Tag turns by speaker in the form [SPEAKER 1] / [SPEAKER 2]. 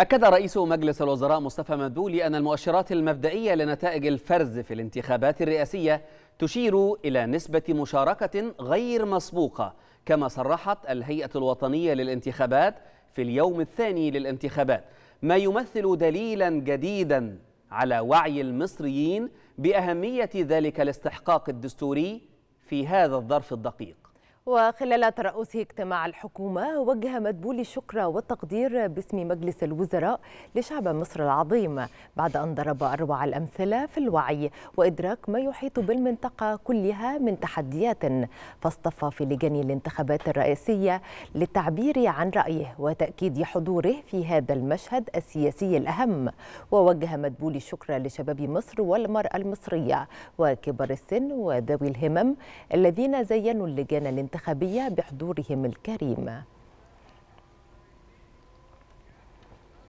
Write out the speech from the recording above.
[SPEAKER 1] أكد رئيس مجلس الوزراء مصطفى مدبولي أن المؤشرات المبدئية لنتائج الفرز في الانتخابات الرئاسية تشير إلى نسبة مشاركة غير مسبوقة كما صرحت الهيئة الوطنية للانتخابات في اليوم الثاني للانتخابات ما يمثل دليلا جديدا على وعي المصريين بأهمية ذلك الاستحقاق الدستوري في هذا الظرف الدقيق
[SPEAKER 2] وخلال ترأسه اجتماع الحكومة وجه مدبولي الشكر والتقدير باسم مجلس الوزراء لشعب مصر العظيم بعد أن ضرب أروع الأمثلة في الوعي وإدراك ما يحيط بالمنطقة كلها من تحديات فاصطفى في لجان الانتخابات الرئاسية للتعبير عن رأيه وتأكيد حضوره في هذا المشهد السياسي الأهم ووجه مدبولي الشكر لشباب مصر والمرأة المصرية وكبار السن وذوي الهمم الذين زينوا اللجان الانتخابات الانتخابية بحضورهم الكريم